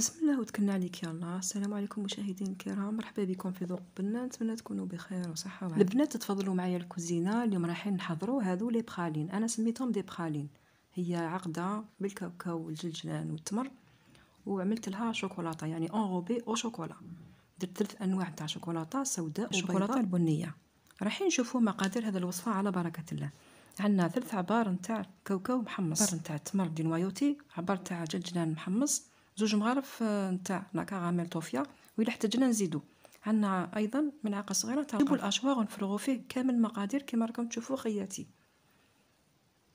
بسم الله وتكلنا عليك يا الله السلام عليكم مشاهدين الكرام مرحبا بكم في ذوق بنا نتمنى تكونوا بخير وصحه وعافيه البنات تفضلوا معايا الكوزينه اليوم رايحين نحضروا هذو لي بخالين انا سميتهم دي بخالين هي عقده بالكاوكاو والجلجلان والتمر وعملت لها شوكولاته يعني انغوبي او شوكولا درت ثلاث انواع تاع شوكولاته سوداء وشوكولاته البنيه رايحين نشوفوا مقادير هذا الوصفه على بركه الله عندنا ثلث عبار نتاع كاوكاو محمص عبار نتاع تمر نوايوتي عبار نتاع جلجلان محمص زوج مغارف آه، نتاع لاكا طوفيا توفيا وإلا احتجنا نزيدو عندنا ايضا ملعقه صغيره تاع نجيبو الاشواغ ونفرغو فيه كامل المقادير كما راكم تشوفوا خياتي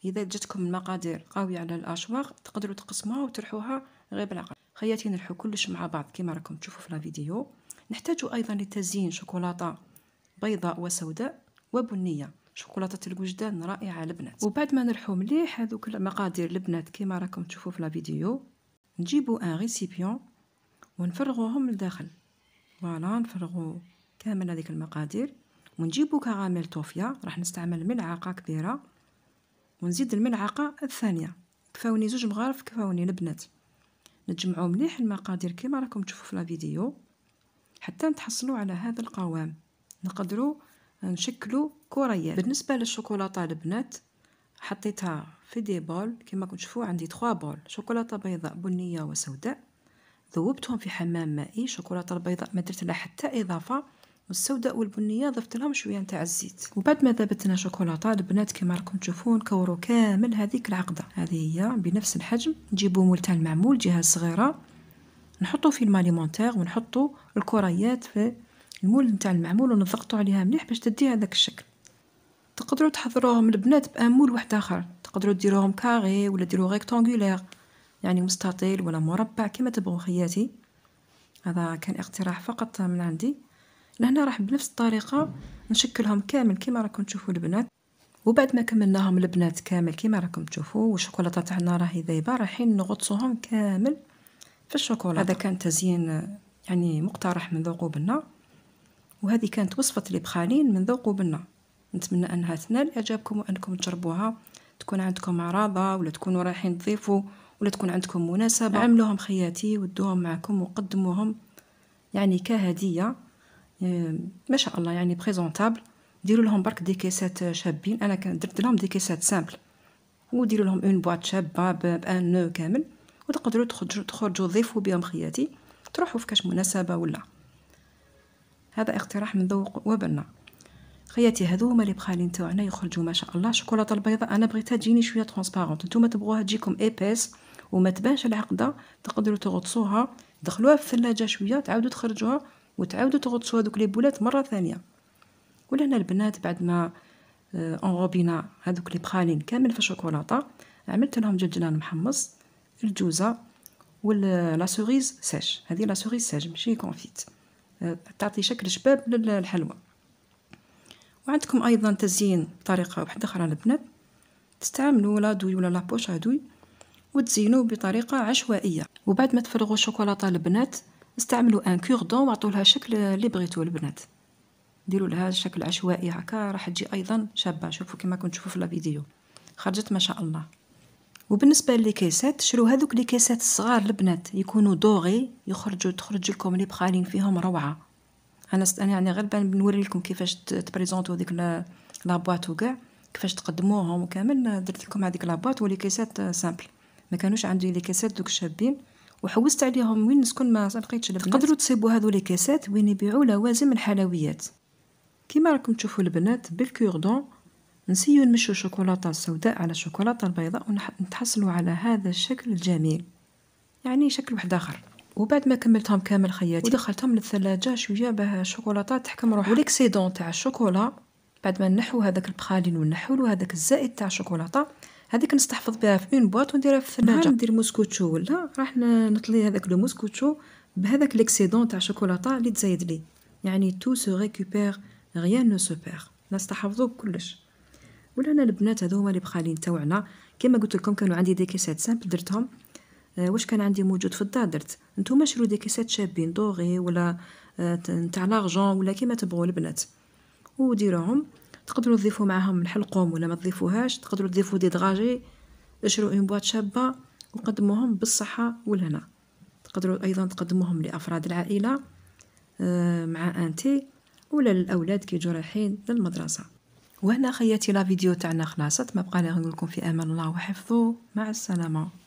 اذا جاتكم المقادير قويه على الاشواغ تقدروا تقسموها وترحوها غير بالعقل خياتي نرحو كلش مع بعض كما راكم تشوفوا في الفيديو نحتاج ايضا لتزيين شوكولاته بيضاء وسوداء وبنيه شوكولاته الوجدان رائعه البنات وبعد ما نرحو مليح هذوك المقادير البنات كما راكم تشوفوا في الفيديو نجيبو ان ريسيبيون ونفرغوهم لداخل فوالا نفرغو كامل هذيك المقادير ونجيبو كراميل طوفيا راح نستعمل ملعقه كبيره ونزيد الملعقه الثانيه كفاوني زوج مغارف كفاوني البنات نجمعو مليح المقادير كما راكم تشوفوا في لا فيديو حتى نتحصلوا على هذا القوام نقدروا نشكلوا كريات بالنسبه للشوكولاته البنات حطيتها في دي بول كما كنت تشوفوا عندي 3 بول شوكولاته بيضاء بنيه وسوداء ذوبتهم في حمام مائي شوكولاته البيضاء ما درت لها حتى اضافه والسوداء والبنيه ضفت لهم شويه نتاع الزيت وبعد ما ذابت لنا شوكولاته البنات كما راكم تشوفون نكورو كامل هذيك العقده هذه هي بنفس الحجم نجيبوا مول تاع المعمول جهه صغيره نحطوا في الماليمونتير ونحطوا الكريات في المول نتاع المعمول ونضغطوا عليها مليح باش تدي هذاك الشكل تقدروا تحضروهم البنات بامول واحد اخر تقدروا ديروهم كاري ولا ديروه ريكتانغولير يعني مستطيل ولا مربع كما تبغوا خياتي هذا كان اقتراح فقط من عندي لهنا راح بنفس الطريقه نشكلهم كامل كما راكم تشوفوا البنات وبعد ما كملناهم البنات كامل كما راكم تشوفوا والشوكولاته تاعنا راهي ذايبه رايحين نغطسوهم كامل في الشوكولاته هذا كان تزيين يعني مقترح من ذوق بنا وهذه كانت وصفه الابخالين من ذوق بنا نتمنى انها تنال اعجابكم وانكم تجربوها تكون عندكم عراضة ولا تكونوا رايحين تضيفوا ولا تكون عندكم مناسبة نعم. عملوهم خياتي ودوهم معكم وقدموهم يعني كهدية ما شاء الله يعني بريزونتابل ديروا لهم برك دي كيسات شابين انا درت لهم دي كيسات سامبل وديروا لهم اون بواط شابه بان نو كامل وتقدروا تخرجوا تخرجوا ضيفوا بهم خياتي تروحوا في كاش مناسبه ولا هذا اقتراح من ذوق وبنا خياتي هادو هما لي بخالين تاعنا يخرجوا ما شاء الله الشوكولاطه البيضاء انا بغيتها تجيني شويه ترونسبارونت نتوما تبغوها تجيكم ايبيس وما تبانش العقده تقدروا تغطسوها دخلوها في الثلاجه شويه تعاودوا تخرجوها وتعاودوا تغطسوا هذوك لي بولات مره ثانيه ولهنا البنات بعد ما آه، انغوبينا هذوك لي بخالين كامل في الشوكولاته عملت لهم جلجلان محمص الجوزه ولا سوريز ساج هذه لا سوريز ساج ماشي كونفيت آه، تعطي شكل شباب للحلوى وعندكم ايضا تزيين بطريقه واحده اخرى البنات تستعملوا لا دوي ولا لا بوش عدوي وتزينوا بطريقه عشوائيه وبعد ما تفرغوا الشوكولاته البنات استعملوا ان كوردون وعطوا لها شكل اللي بغيتوا البنات ديروا لها شكل عشوائي هكا راح تجي ايضا شابه شوفوا كما كنت تشوفوا في الفيديو خرجت ما شاء الله وبالنسبه للكيسات شرو هذوك لي كيسات الصغار البنات يكونوا دوغي يخرجوا تخرج لكم لي بخالين فيهم روعه انا است... انا يعني غير بنوري لكم كيفاش تبريزونتو هذيك بواط وكاع كيفاش تقدموهم وكامل درت لكم هذيك بواط ولي كيسات سامبل ما كانوش عندي لي كيسات دوك شابين وحوست عليهم وين نسكن ما لقيتش البنات تقدروا تصيبوا هذو لي كيسات وين يبيعوا لوازم الحلويات كيما راكم تشوفوا البنات بالكوردون نسيو نمشو الشوكولاته السوداء على الشوكولاته البيضاء ونتحصلوا على هذا الشكل الجميل يعني شكل واحد اخر وبعد ما كملتهم كامل خياتي ودخلتهم للثلاجة شوية باه الشوكولاتة تحكم روحها وليكسيدون تاع الشوكولا بعد ما نحو هذاك البخالين له هذاك الزائد تاع الشوكولاتة هذيك نستحفظ بها في اون بواط ونديرها في الثلاجة نعم، ندير موسكوتشو ولا راح نطلي هذاك لو موسكوتشو بهذاك ليكسيدون تاع الشوكولاتة اللي تزايد لي يعني تو سو ريكوبير غيان نو سو بيغ نستحفظو كلش ولا انا البنات هذو هما لي بخالين تاوعنا كما قلت لكم كانوا عندي دي كيسات سامبل درتهم آه، واش كان عندي موجود في الدار درت نتوما شرو دي كيسات شابين دوغي ولا آه، نتاع لارجون ولا كيما تبغوا البنات وديروهم تقدروا تضيفوا معاهم الحلقوم ولا ما تضيفوهاش تقدروا تضيفوا دي دراجي اشرو اون بواط شابه وقدموهم بالصحه والهنا تقدروا ايضا تقدموهم لافراد العائله آه، مع انتي ولا للاولاد يجوا رايحين للمدرسه وهنا خياتي لا فيديو تاعنا خلاصت ما بقى نقول لكم في امان الله وحفظه مع السلامه